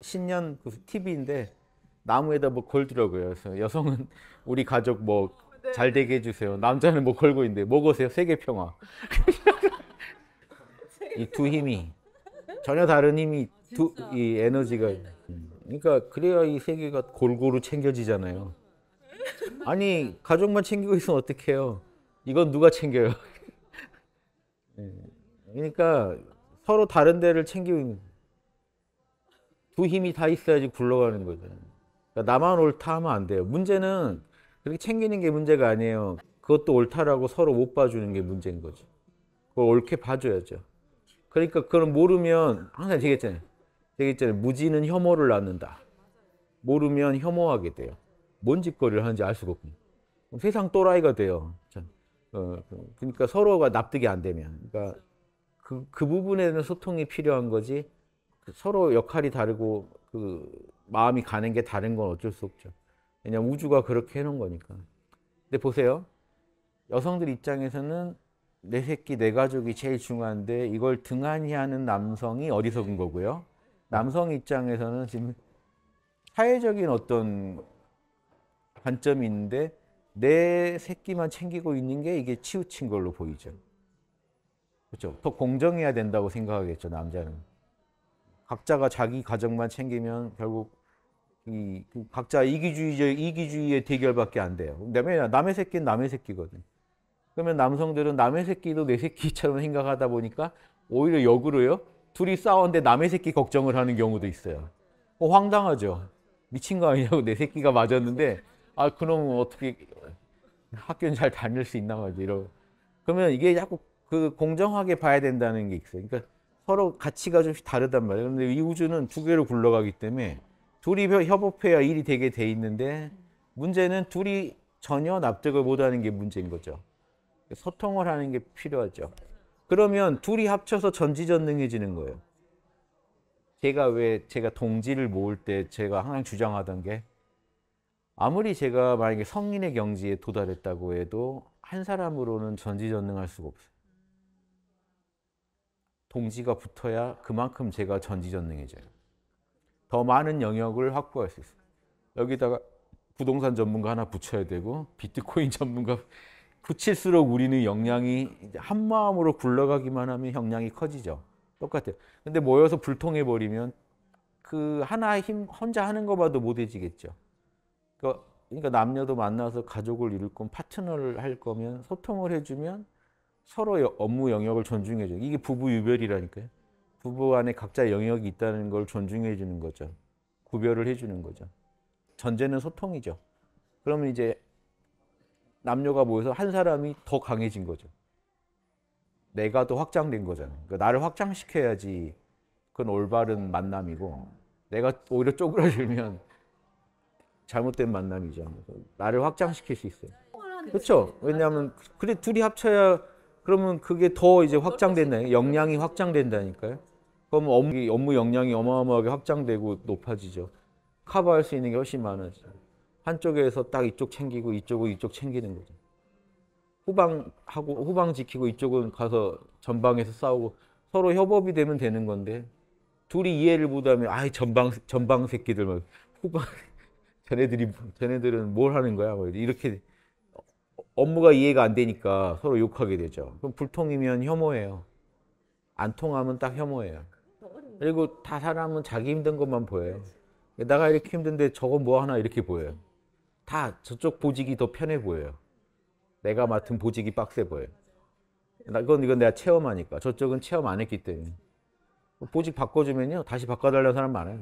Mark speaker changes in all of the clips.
Speaker 1: 신년 그 TV인데 나무에다 뭐 걸더라고요. 그래서 여성은 우리 가족 뭐잘 네. 되게 해주세요. 남자는 뭐 걸고 있는데 뭐 거세요? 세계 평화. 이 두 힘이 전혀 다른 힘이 어, 두이 에너지가 네. 음, 그러니까 그래야 이 세계가 골고루 챙겨지잖아요. 아니 가족만 챙기고 있으면 어떡해요? 이건 누가 챙겨요? 예. 그러니까 서로 다른 데를 챙기고 두 힘이 다 있어야지 굴러가는 거죠. 그러니까 나만 옳다 하면 안 돼요. 문제는 그렇게 챙기는 게 문제가 아니에요. 그것도 옳다라고 서로 못 봐주는 게 문제인 거죠. 그걸 옳게 봐줘야죠. 그러니까 그걸 모르면 항상 되겠잖아요. 되겠잖아요. 무지는 혐오를 낳는다. 모르면 혐오하게 돼요. 뭔 짓거리를 하는지 알 수가 없고. 세상 또라이가 돼요. 어, 그러니까 서로가 납득이 안 되면. 그러니까 그, 그 부분에는 소통이 필요한 거지. 서로 역할이 다르고 그 마음이 가는 게 다른 건 어쩔 수 없죠. 왜냐면 우주가 그렇게 해놓은 거니까. 근데 보세요. 여성들 입장에서는 내 새끼, 내 가족이 제일 중요한데 이걸 등한히 하는 남성이 어리석은 거고요. 남성 입장에서는 지금 사회적인 어떤 관점이 있는데 내 새끼만 챙기고 있는 게 이게 치우친 걸로 보이죠. 그렇죠. 더 공정해야 된다고 생각하겠죠, 남자는. 각자가 자기 가정만 챙기면 결국 이 그 각자 이기주의적 이기주의의 대결밖에 안 돼요. 그다음 남의 새끼는 남의 새끼거든. 그러면 남성들은 남의 새끼도 내 새끼처럼 생각하다 보니까 오히려 역으로요. 둘이 싸웠는데 남의 새끼 걱정을 하는 경우도 있어요. 어, 황당하죠. 미친 거 아니냐고 내 새끼가 맞았는데 아 그럼 어떻게 학교는 잘 다닐 수 있나 말이이러 그러면 이게 자꾸 그 공정하게 봐야 된다는 게 있어요. 그러니까 서로 가치가 좀 다르단 말이에요. 그데이 우주는 두 개로 굴러가기 때문에 둘이 협업해야 일이 되게 돼 있는데 문제는 둘이 전혀 납득을 못하는 게 문제인 거죠. 소통을 하는 게 필요하죠. 그러면 둘이 합쳐서 전지전능해지는 거예요. 제가 왜 제가 동지를 모을 때 제가 항상 주장하던 게 아무리 제가 만약에 성인의 경지에 도달했다고 해도 한 사람으로는 전지전능할 수가 없어요. 동지가 붙어야 그만큼 제가 전지전능해져요. 더 많은 영역을 확보할 수 있어요. 여기다가 부동산 전문가 하나 붙여야 되고 비트코인 전문가 붙일수록 우리는 역량이 한 마음으로 굴러가기만 하면 역량이 커지죠. 똑같아요. 근데 모여서 불통해 버리면 그 하나 힘 혼자 하는 거 봐도 못해지겠죠. 그러니까, 남녀도 만나서 가족을 이룰 건 파트너를 할 거면 소통을 해주면 서로의 업무 영역을 존중해 주는 이게 부부 유별이라니까요. 부부 안에 각자 영역이 있다는 걸 존중해 주는 거죠. 구별을 해 주는 거죠. 전제는 소통이죠. 그러면 이제 남녀가 모여서 한 사람이 더 강해진 거죠. 내가 더 확장된 거잖아요. 그러니까 나를 확장시켜야지 그건 올바른 만남이고 내가 오히려 쪼그라들면 잘못된 만남이죠. 나를 확장시킬 수 있어요. 아, 그렇죠. 왜냐하면 그래 둘이 합쳐야 그러면 그게 더 이제 확장된다. 역량이 확장된다니까요. 그럼 업무, 역량이 어마어마하게 확장되고 높아지죠. 커버할 수 있는 게 훨씬 많아지죠. 한쪽에서 딱 이쪽 챙기고 이쪽은 이쪽 챙기는 거죠. 후방하고 후방 지키고 이쪽은 가서 전방에서 싸우고 서로 협업이 되면 되는 건데 둘이 이해를 못하면 아이 전방 전방 새끼들 막 후방 쟤네들이 쟤네들은 뭘 하는 거야 뭐 이렇게 업무가 이해가 안 되니까 서로 욕하게 되죠. 그럼 불통이면 혐오예요. 안 통하면 딱 혐오예요. 그리고 다 사람은 자기 힘든 것만 보여요. 내가 이렇게 힘든데 저거 뭐 하나 이렇게 보여요. 다 저쪽 보직이 더 편해 보여요. 내가 맡은 보직이 빡세 보여요. 나, 이건, 이건 내가 체험하니까. 저쪽은 체험 안 했기 때문에. 보직 바꿔주면요. 다시 바꿔달라는 사람 많아요.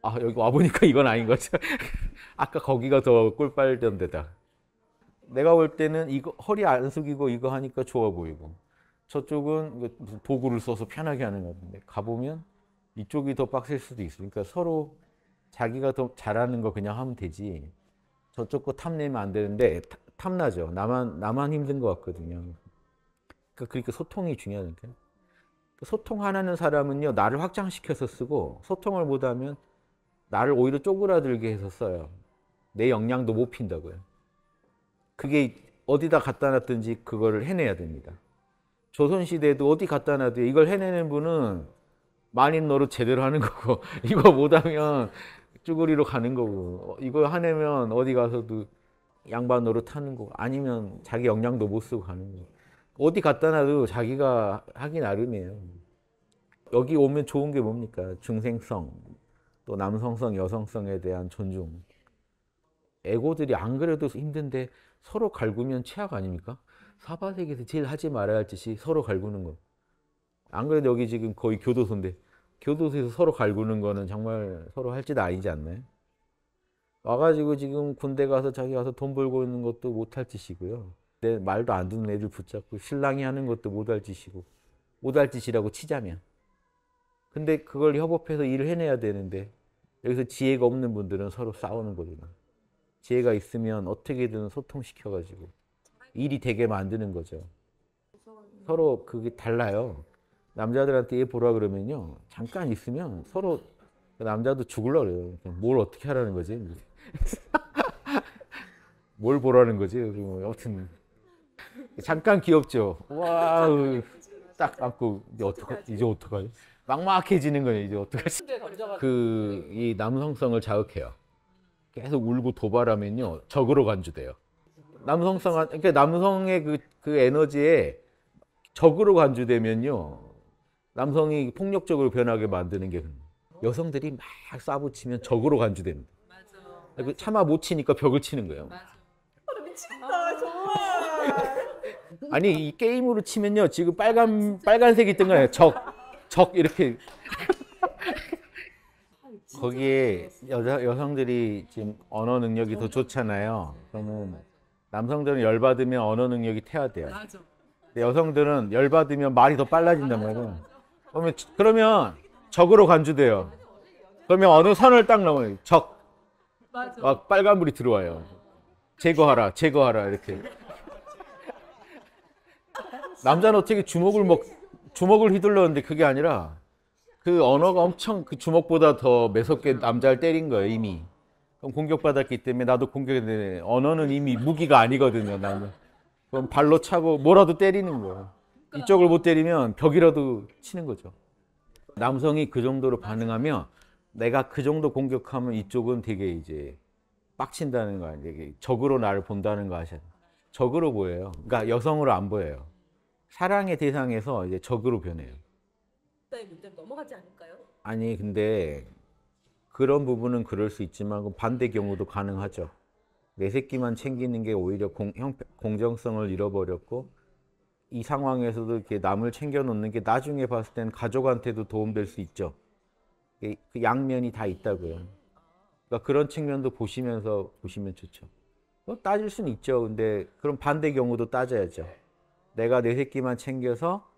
Speaker 1: 아, 여기 와보니까 이건 아닌 거죠. 아까 거기가 더 꿀빨던 데다. 내가 볼 때는 이거 허리 안 숙이고 이거 하니까 좋아 보이고 저쪽은 그 무슨 도구를 써서 편하게 하는 것같은데 가보면 이쪽이 더 빡셀 수도 있으니까 그러니까 서로 자기가 더 잘하는 거 그냥 하면 되지 저쪽 거 탐내면 안 되는데 타, 탐나죠 나만 나만 힘든 것 같거든요 그러니까, 그러니까 소통이 중요하니까 그러니까 소통하는 사람은요 나를 확장시켜서 쓰고 소통을 못하면 나를 오히려 쪼그라들게 해서 써요 내 역량도 못 핀다고요 그게 어디다 갖다 놨든지 그거를 해내야 됩니다. 조선시대에도 어디 갖다 놔도 이걸 해내는 분은 만인 너로 제대로 하는 거고 이거 못하면 쭈구리로 가는 거고 이걸 하내면 어디 가서도 양반 노릇 하는 거고 아니면 자기 역량도 못 쓰고 가는 거고 어디 갖다 놔도 자기가 하기 나름이에요. 여기 오면 좋은 게 뭡니까? 중생성, 또 남성성, 여성성에 대한 존중. 에고들이 안 그래도 힘든데 서로 갈구면 최악 아닙니까? 사바세계에서 제일 하지 말아야 할 짓이 서로 갈구는 거. 안 그래도 여기 지금 거의 교도소인데 교도소에서 서로 갈구는 거는 정말 서로 할 짓 아니지 않나요? 와가지고 지금 군대 가서 자기 가서 돈 벌고 있는 것도 못 할 짓이고요. 내 말도 안 듣는 애들 붙잡고 신랑이 하는 것도 못 할 짓이고 못 할 짓이라고 치자면. 근데 그걸 협업해서 일을 해내야 되는데 여기서 지혜가 없는 분들은 서로 싸우는 거잖아. 지혜가 있으면 어떻게든 소통시켜가지고 일이 되게 만드는 거죠. 서로 그게 달라요. 남자들한테 얘 보라 그러면요. 잠깐 있으면 서로 남자도 죽을라 그래요. 뭘 어떻게 하라는 거지? 뭘 보라는 거지? 뭐 여튼 잠깐 귀엽죠. 와, 딱 안고 이제 어떡 이제 어떡하지? 막막해지는 거예요. 이제 어떡하지? 그이 남성성을 자극해요. 계속 울고 도발하면요 적으로 간주돼요. 남성성 그러니까 남성의 그, 그 에너지에 적으로 간주되면요 남성이 폭력적으로 변하게 만드는 게 여성들이 막 쏴붙이면 적으로 간주됩니다. 맞아. 그 차마 못 치니까 벽을 치는 거예요. 맞아. 아, 미친다 정말. 아니 이 게임으로 치면요 지금 빨간 빨간색이 뜬 거예요 적적 이렇게 거기에 여자 여성들이 지금 언어 능력이 더 좋잖아요. 그러면 남성들은 열 받으면 언어 능력이 퇴화돼요. 근데 여성들은 열 받으면 말이 더 빨라진단 말이에요. 그러면 그러면 적으로 간주돼요. 그러면 어느 선을 딱 넘어요. 적. 막 빨간 불이 들어와요. 제거하라, 제거하라 이렇게. 남자는 어떻게 주먹을 먹 주먹을 휘둘렀는데 그게 아니라 그 언어가 엄청 그 주먹보다 더 매섭게 남자를 때린 거예요 이미. 그럼 공격받았기 때문에 나도 공격이 네 언어는 이미 무기가 아니거든요 나는. 그럼 발로 차고 뭐라도 때리는 거 이쪽을 못 때리면 벽이라도 치는 거죠. 남성이 그 정도로 반응하면 내가 그 정도 공격하면 이쪽은 되게 이제 빡친다는 거 아니에요. 적으로 나를 본다는 거 아시죠? 적으로 보여요. 그러니까 여성으로 안 보여요. 사랑의 대상에서 이제 적으로 변해요. 국가의 문제로 넘어가지 않을까요? 아니 근데 그런 부분은 그럴 수 있지만 반대 경우도 가능하죠. 내 새끼만 챙기는 게 오히려 공, 형, 공정성을 잃어버렸고 이 상황에서도 이렇게 남을 챙겨놓는 게 나중에 봤을 땐 가족한테도 도움될 수 있죠. 그 양면이 다 있다고요. 그러니까 그런 측면도 보시면서 보시면 좋죠. 뭐 따질 수는 있죠. 근데 그럼 반대 경우도 따져야죠. 내가 내 새끼만 챙겨서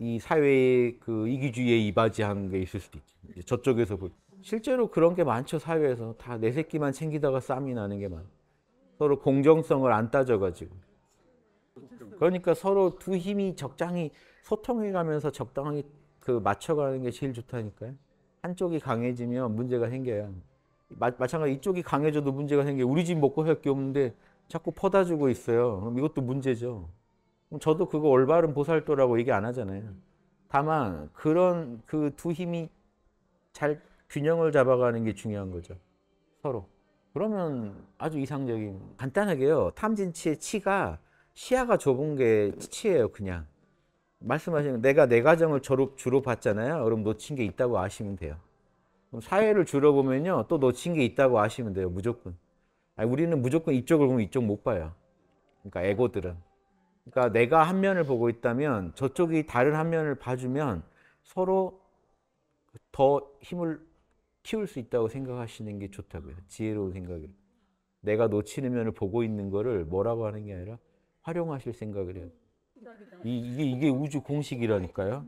Speaker 1: 이 사회의 그 이기주의에 이바지한 게 있을 수도 있죠. 저쪽에서 볼. 실제로 그런 게 많죠. 사회에서 다 내 새끼만 챙기다가 쌈이 나는 게 많아. 서로 공정성을 안 따져가지고. 그러니까 서로 두 힘이 적당히 소통해가면서 적당히 그 맞춰가는 게 제일 좋다니까요. 한쪽이 강해지면 문제가 생겨요. 마, 마찬가지 이쪽이 강해져도 문제가 생겨요. 우리 집 먹고 살 게 없는데 자꾸 퍼다 주고 있어요. 그럼 이것도 문제죠. 저도 그거 올바른 보살도라고 얘기 안 하잖아요. 다만 그런 그 두 힘이 잘 균형을 잡아가는 게 중요한 거죠. 서로. 그러면 아주 이상적인 간단하게요. 탐진치의 치가 시야가 좁은 게 치예요, 그냥. 말씀하신 내가 내 가정을 주로, 주로 봤잖아요. 그럼 놓친 게 있다고 아시면 돼요. 그럼 사회를 주로 보면요. 또 놓친 게 있다고 아시면 돼요. 무조건. 아니, 우리는 무조건 이쪽을 보면 이쪽 못 봐요. 그러니까 에고들은. 그러니까 내가 한 면을 보고 있다면 저쪽이 다른 한 면을 봐주면 서로 더 힘을 키울 수 있다고 생각하시는 게 좋다고요. 지혜로운 생각을. 내가 놓치는 면을 보고 있는 거를 뭐라고 하는 게 아니라 활용하실 생각을 해요. 이, 이게, 이게 우주 공식이라니까요.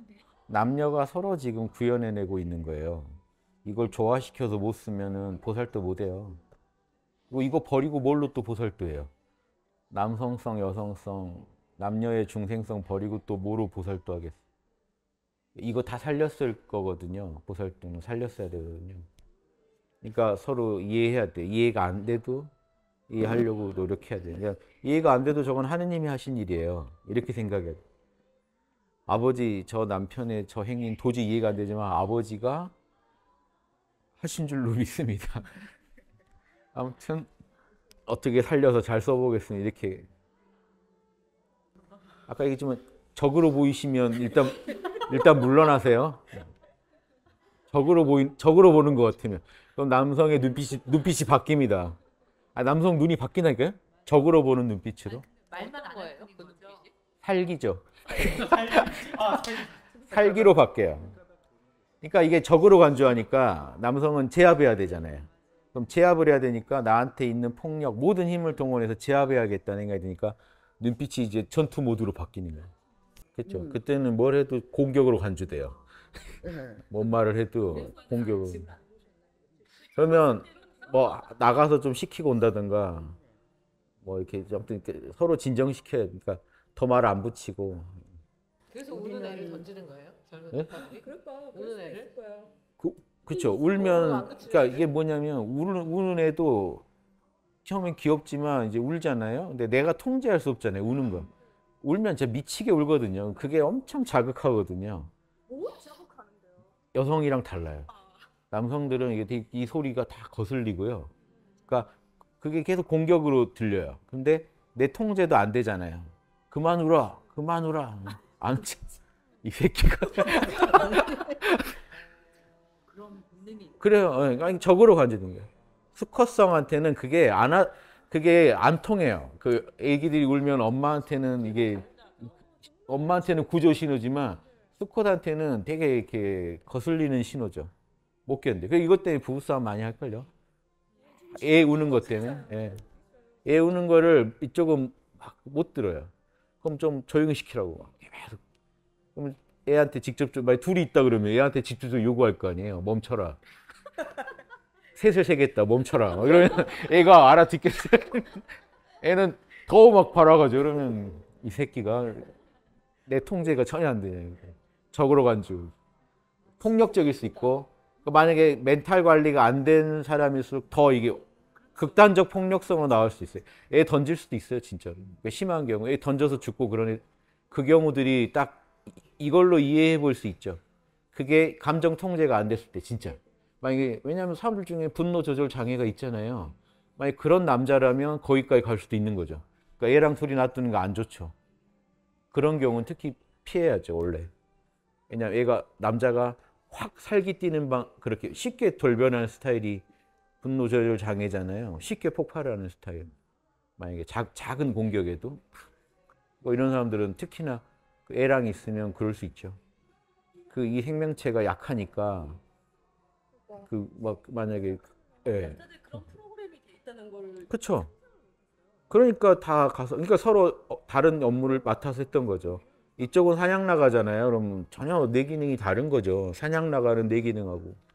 Speaker 1: 남녀가 서로 지금 구현해내고 있는 거예요. 이걸 조화시켜서 못 쓰면은 보살도 못 해요. 그리고 이거 버리고 뭘로 또 보살도 해요? 남성성, 여성성, 남녀의 중생성 버리고 또 뭐로 보살도 하겠어. 이거 다 살렸을 거거든요. 보살도는 살렸어야 되거든요. 그러니까 서로 이해해야 돼. 이해가 안 돼도 이해하려고 노력해야 돼. 그러니까 이해가 안 돼도 저건 하느님이 하신 일이에요. 이렇게 생각해. 아버지 저 남편의 저행위 도저히 이해가 안 되지만 아버지가 하신 줄로 믿습니다. 아무튼 어떻게 살려서 잘 써보겠습니다. 이렇게 아까 얘기했지만 적으로 보이시면 일단 일단 물러나세요. 적으로 보인 적으로 보는 것 같으면 그럼 남성의 눈빛이 눈빛이 바뀝니다. 아, 남성 눈이 바뀌나요 적으로 보는 눈빛으로. 그 말만 안 거예요? 살기죠. 아, 아, 살기로 바뀌어요. 그러니까 이게 적으로 간주하니까 남성은 제압해야 되잖아요. 그럼 제압을 해야 되니까 나한테 있는 폭력 모든 힘을 동원해서 제압해야겠다는 생각이 드니까 눈빛이 이제 전투 모드로 바뀌는 거예요. 그렇죠. 음. 그때는 뭘 해도 공격으로 간주돼요. 네. 뭔 말을 해도 네, 네. 공격으로. 아, 그러면 뭐 나가서 좀 시키고 온다든가 뭐 이렇게 아무튼 서로 진정시켜야 그러니까 더말안 붙이고. 그래서 우는 애를 던지는 거예요? 네? 그럴 우는 애를? 그 그렇죠. 울면 아, 그러니까 이게 뭐냐면 우는 우는 애도 처음엔 귀엽지만 이제 울잖아요. 근데 내가 통제할 수 없잖아요. 우는 거. 울면 진짜 미치게 울거든요. 그게 엄청 자극하거든요. 뭐? 자극하는데요. 여성이랑 달라요. 남성들은 이게 되게 이 소리가 다 거슬리고요. 그러니까 그게 계속 공격으로 들려요. 근데 내 통제도 안 되잖아요. 그만 울어, 그만 울어. 안, 이 새끼가. 그럼 그래요. 어, 아니, 적으로 간지는 거예요. 수컷성한테는 그게 안 하, 그게 안 통해요. 그 애기들이 울면 엄마한테는 이게 엄마한테는 구조 신호지만 수컷한테는 되게 이렇게 거슬리는 신호죠. 못 견뎌. 그 이것 때문에 부부싸움 많이 할걸요. 애 우는 것 때문에. 예. 애 우는 거를 이쪽은 막 못 들어요. 그럼 좀 조용히 시키라고 막 계속. 그럼 애한테 직접적 만약 둘이 있다 그러면 애한테 직접적 요구할 거 아니에요. 멈춰라. 셋을 세겠다 멈춰라 막 이러면 애가 알아듣겠어요 애는 더 막 바라가지고 그러면 이 새끼가 내 통제가 전혀 안되 돼. 적으로 간주 폭력적일 수 있고 그 만약에 멘탈 관리가 안 된 사람일수록 더 이게 극단적 폭력성으로 나올 수 있어요. 애 던질 수도 있어요, 진짜로. 그 심한 경우. 애 던져서 죽고 그러니 그 경우들이 딱 이걸로 이해해 볼 수 있죠. 그게 감정 통제가 안 됐을 때, 진짜. 만약에 왜냐하면 사람들 중에 분노 조절 장애가 있잖아요. 만약 그런 남자라면 거기까지 갈 수도 있는 거죠. 그러니까 애랑 둘이 놔두는 거 안 좋죠. 그런 경우는 특히 피해야죠 원래. 왜냐면 애가 남자가 확 살기 뛰는 방 그렇게 쉽게 돌변하는 스타일이 분노 조절 장애잖아요. 쉽게 폭발하는 스타일. 만약에 작, 작은 공격에도 뭐 이런 사람들은 특히나 그 애랑 있으면 그럴 수 있죠. 그 이 생명체가 약하니까 그막 만약에 그, 예. 남자들 그런 프로그램이 돼 있다는 걸 그렇죠. 그러니까 다 가서 그러니까 서로 어, 다른 업무를 맡아서 했던 거죠. 이쪽은 사냥 나가잖아요. 그럼 전혀 뇌 기능이 다른 거죠. 사냥 나가는 뇌 기능하고.